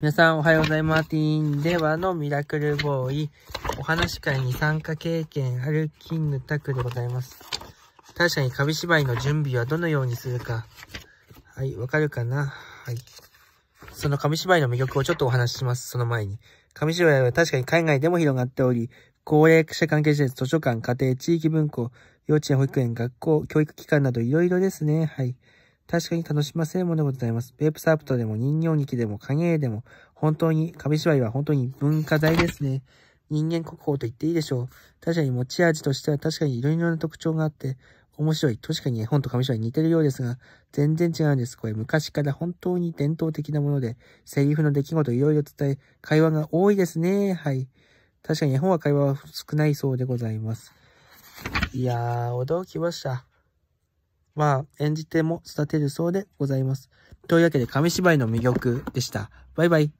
皆さんおはようございます。ティーンではのミラクルボーイ。お話会に参加経験あるキングタックでございます。確かに紙芝居の準備はどのようにするか。はい、わかるかなはい。その紙芝居の魅力をちょっとお話しします。その前に。紙芝居は確かに海外でも広がっており、高齢者関係施設、図書館、家庭、地域文庫、幼稚園、保育園、学校、教育機関などいろいろですね。はい。確かに楽しませるものでございます。ベープサープトでも人形劇でも影絵でも、本当に、紙芝居は本当に文化財ですね。人間国宝と言っていいでしょう。確かに持ち味としては確かにいろいろな特徴があって、面白い。確かに絵本と紙芝居似てるようですが、全然違うんです。これ昔から本当に伝統的なもので、セリフの出来事いろいろ伝え、会話が多いですね。はい。確かに絵本は会話は少ないそうでございます。いやー、驚きました。まあ、演じても育てるそうでございます。というわけで、紙芝居の魅力でした。バイバイ。